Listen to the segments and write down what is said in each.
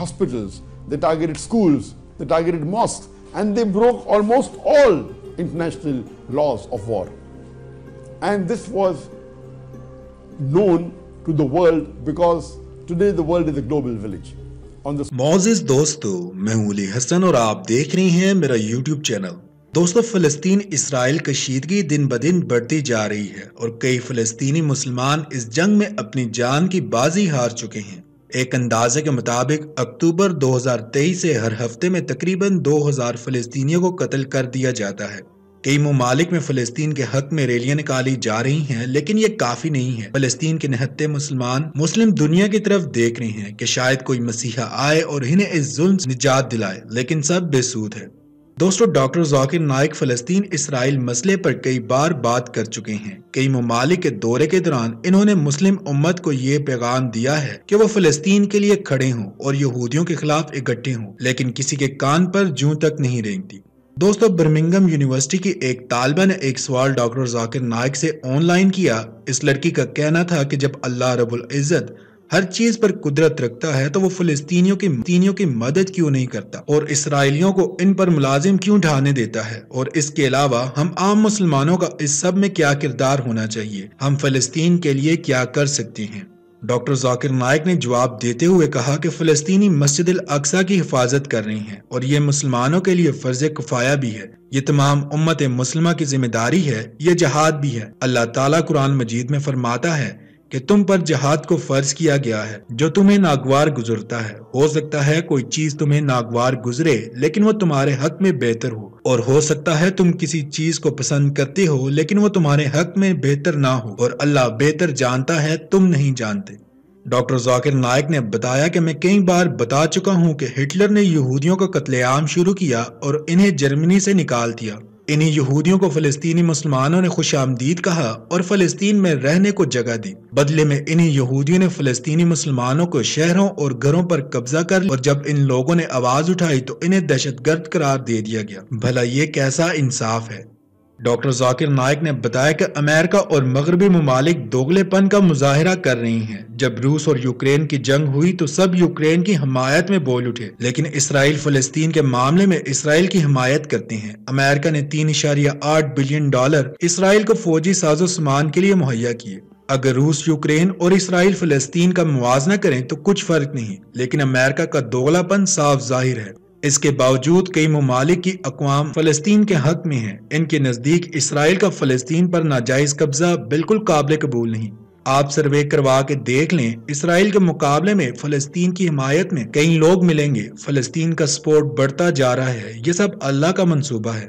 hospitals, they targeted schools, they targeted mosques, and they broke almost all international laws of war. And this was known to the world because today the world is a global village. मोजिज दोस्तों मैं हूं अली हसन और आप देख रहे हैं मेरा YouTube channel दोस्तों फ़लस्तीन इसराइल कशीदगी दिन ब दिन बढ़ती जा रही है और कई फ़लस्तीनी मुसलमान इस जंग में अपनी जान की बाजी हार चुके हैं एक अंदाजे के मुताबिक अक्टूबर 2023 से हर हफ्ते में तकरीबन 2000 फ़लस्तीनियों को कत्ल कर दिया जाता है कई ममालिक में फ़लस्तीन के हक में रैलियां निकाली जा रही हैं लेकिन ये काफ़ी नहीं है फ़लस्तीन के नहत्ते मुसलमान मुस्लिम दुनिया की तरफ देख रहे हैं कि शायद कोई मसीहा आए और इन्हें इस जुल्म निजात दिलाए लेकिन सब बेसूद है दोस्तों डॉक्टर जाकिर नायक फलस्तीन इसराइल मसले पर कई बार बात कर चुके हैं कई ममालिक के दौरे के दौरान इन्होंने मुस्लिम उम्मत को ये पैगाम दिया है कि वो फलस्तीन के लिए खड़े हों और यहूदियों के खिलाफ इकट्ठे हों लेकिन किसी के कान पर जू तक नहीं रेंगती दोस्तों बर्मिंगम यूनिवर्सिटी की एक तालबा ने एक सवाल डॉक्टर जाकिर नायक से ऑनलाइन किया इस लड़की का कहना था कि जब अल्लाह रबुल इज़्ज़त हर चीज पर कुदरत रखता है तो वो फलस्तियों की तीनियों की मदद क्यों नहीं करता और इसराइलियों को इन पर मुलाजिम क्यों ढाने देता है और इसके अलावा हम आम मुसलमानों का इस सब में क्या किरदार होना चाहिए हम फलस्तीन के लिए क्या कर सकते हैं डॉक्टर जाकिर नायक ने जवाब देते हुए कहा कि फ़लस्तनी मस्जिद अक्सा की हिफाजत कर रही हैं और ये मुसलमानों के लिए फ़र्ज कफाया भी है ये तमाम उम्मत मुसलमा की जिम्मेदारी है ये जहाद भी है अल्लाह ताला कुरान मजीद में फरमाता है कि तुम पर जहाद को फर्ज किया गया है जो तुम्हें नागवार गुजरता है हो सकता है कोई चीज तुम्हें नागवार गुजरे लेकिन वो तुम्हारे हक में बेहतर हो और हो सकता है तुम किसी चीज को पसंद करते हो लेकिन वो तुम्हारे हक में बेहतर ना हो और अल्लाह बेहतर जानता है तुम नहीं जानते डॉक्टर जाकिर नायक ने बताया कि मैं कई बार बता चुका हूँ कि हिटलर ने यहूदियों का कत्लेआम शुरू किया और इन्हें जर्मनी से निकाल दिया इन्हीं यहूदियों को फ़लस्तीनी मुसलमानों ने खुश आमदीद कहा और फ़लस्तीन में रहने को जगह दी बदले में इन्हीं यहूदियों ने फ़लस्तीनी मुसलमानों को शहरों और घरों पर कब्जा कर और जब इन लोगों ने आवाज़ उठाई तो इन्हें दहशत गर्द करार दे दिया गया भला ये कैसा इंसाफ है डॉक्टर जाकिर नायक ने बताया कि अमेरिका और मगरबी ममालिक दोगलेपन का मुजाहरा कर रही हैं जब रूस और यूक्रेन की जंग हुई तो सब यूक्रेन की हमायत में बोल उठे लेकिन इसराइल फलस्तीन के मामले में इसराइल की हमायत करते हैं अमेरिका ने तीन इशारिया आठ बिलियन डॉलर इसराइल को फौजी साजो सामान के लिए मुहैया किए अगर रूस यूक्रेन और इसराइल फलस्तीन का मुआवजना करें तो कुछ फर्क नहीं लेकिन अमेरिका का दोगलापन साफ जाहिर है इसके बावजूद कई ममालिक की अकवाम फलस्तीन के हक में है इनके नज़दीक इसराइल का फलस्तीन पर नाजायज कब्जा बिल्कुल काबिल कबूल नहीं आप सर्वे करवा के देख लें इसराइल के मुकाबले में फलस्तीन की हिमायत में कई लोग मिलेंगे फलस्तीन का सपोर्ट बढ़ता जा रहा है ये सब अल्लाह का मंसूबा है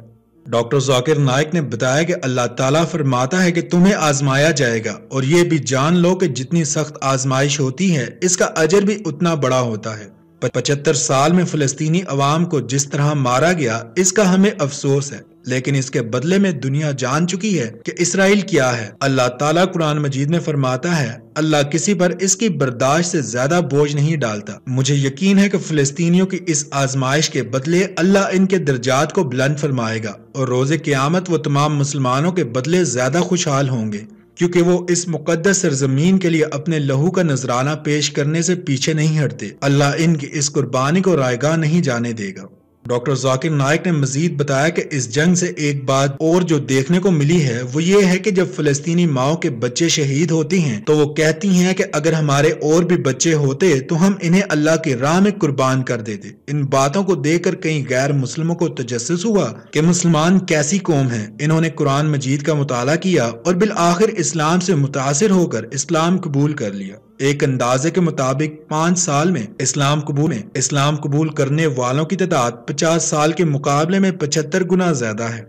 डॉक्टर जाकिर नायक ने बताया कि अल्लाह ताला फरमाता है कि तुम्हें आजमाया जाएगा और ये भी जान लो कि जितनी सख्त आजमाइश होती है इसका अजर भी उतना बड़ा होता है पचहत्तर साल में फलस्तीनी अवाम को जिस तरह मारा गया इसका हमें अफसोस है लेकिन इसके बदले में दुनिया जान चुकी है कि इसराइल क्या है अल्लाह ताला कुरान मजीद में फरमाता है अल्लाह किसी पर इसकी बर्दाश्त से ज्यादा बोझ नहीं डालता मुझे यकीन है कि फिलिस्तीनियों की इस आजमाइश के बदले अल्लाह इनके दर्जात को बुलंद फरमाएगा और रोजे क्यामत वो तमाम मुसलमानों के बदले ज्यादा खुशहाल होंगे क्योंकि वो इस मुकदस सरजमीन के लिए अपने लहू का नजराना पेश करने से पीछे नहीं हटते अल्लाह इनकी इस कुर्बानी को रायगा नहीं जाने देगा डॉक्टर जाकिर नायक ने मजीद बताया कि इस जंग से एक बात और जो देखने को मिली है वो ये है कि जब फलस्तीनी माओ के बच्चे शहीद होती हैं तो वो कहती हैं कि अगर हमारे और भी बच्चे होते तो हम इन्हें अल्लाह की राह में कुर्बान कर देते इन बातों को देख कर कई गैर मुसलमों को तजस हुआ कि मुसलमान कैसी कौम है इन्होंने कुरान मजीद का मुताला किया और बिल आखिर इस्लाम से मुतासर होकर इस्लाम कबूल कर लिया एक अंदाजे के मुताबिक पाँच साल में इस्लाम कबूल में इस्लाम कबूल करने वालों की तादाद पचास साल के मुकाबले में पचहत्तर गुना ज्यादा है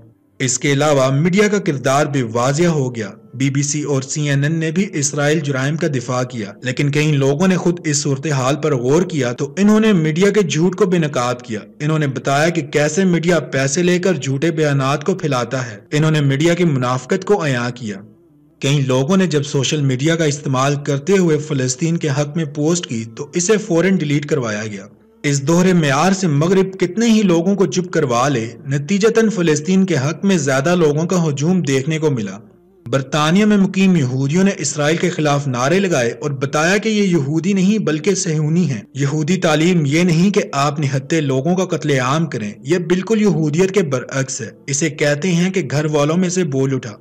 इसके अलावा मीडिया का किरदार भी वाजिया हो गया बीबीसी और सीएनएन ने भी इसराइल जुराइम का दिफा किया लेकिन कई लोगों ने खुद इस सूरत हाल पर गौर किया तो इन्होंने मीडिया के झूठ को बेनकाब किया इन्होंने बताया कि कैसे मीडिया पैसे लेकर झूठे बयान को फैलाता है इन्होंने मीडिया की मुनाफ्त को अया किया कई लोगों ने जब सोशल मीडिया का इस्तेमाल करते हुए फलस्तीन के हक में पोस्ट की तो इसे फौरन डिलीट करवाया गया इस दोहरे मैार से मगरब कितने ही लोगों को चुप करवा ले नतीजतन फलस्तीन के हक में ज्यादा लोगों का हजूम देखने को मिला बरतानिया में मुकीम यहूदियों ने इसराइल के खिलाफ नारे लगाए और बताया कि ये यहूदी नहीं बल्कि सहूनी हैं यहूदी तालीम ये नहीं कि आप निहत्ते लोगों का कत्लेआम करें यह बिल्कुल यहूदियत के बरअक्स है इसे कहते हैं कि घर वालों में से बोल उठा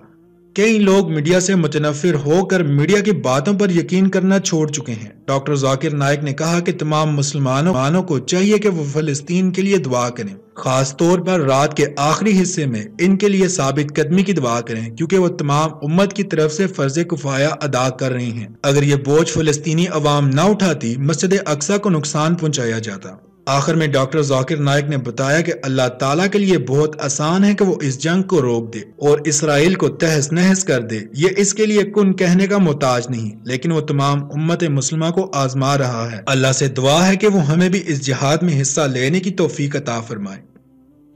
कई लोग मीडिया से मुतनफ़िर होकर मीडिया की बातों पर यकीन करना छोड़ चुके हैं डॉक्टर जाकिर नायक ने कहा कि तमाम मुसलमानों को चाहिए कि वो फलस्तीन के लिए दुआ करें खास तौर पर रात के आखिरी हिस्से में इनके लिए साबित कदमी की दुआ करें क्योंकि वो तमाम उम्मत की तरफ से फर्ज कुफाया अदा कर रही हैं अगर ये बोझ फलस्तनी अवाम न उठाती मस्जिद अक्सा को नुकसान पहुँचाया जाता आखिर में डॉक्टर जाकिर नायक ने बताया कि अल्लाह ताला के लिए बहुत आसान है कि वो इस जंग को रोक दे और इसराइल को तहस नहस कर दे ये इसके लिए कुन कहने का मोहताज नहीं लेकिन वो तमाम उम्मत मुसलमा को आजमा रहा है अल्लाह से दुआ है कि वो हमें भी इस जिहाद में हिस्सा लेने की तोफीक अता फरमाए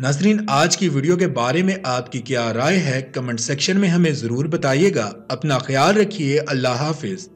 नसरीन आज की वीडियो के बारे में आपकी क्या राय है कमेंट सेक्शन में हमें ज़रूर बताइएगा अपना ख्याल रखिए अल्लाह हाफिज़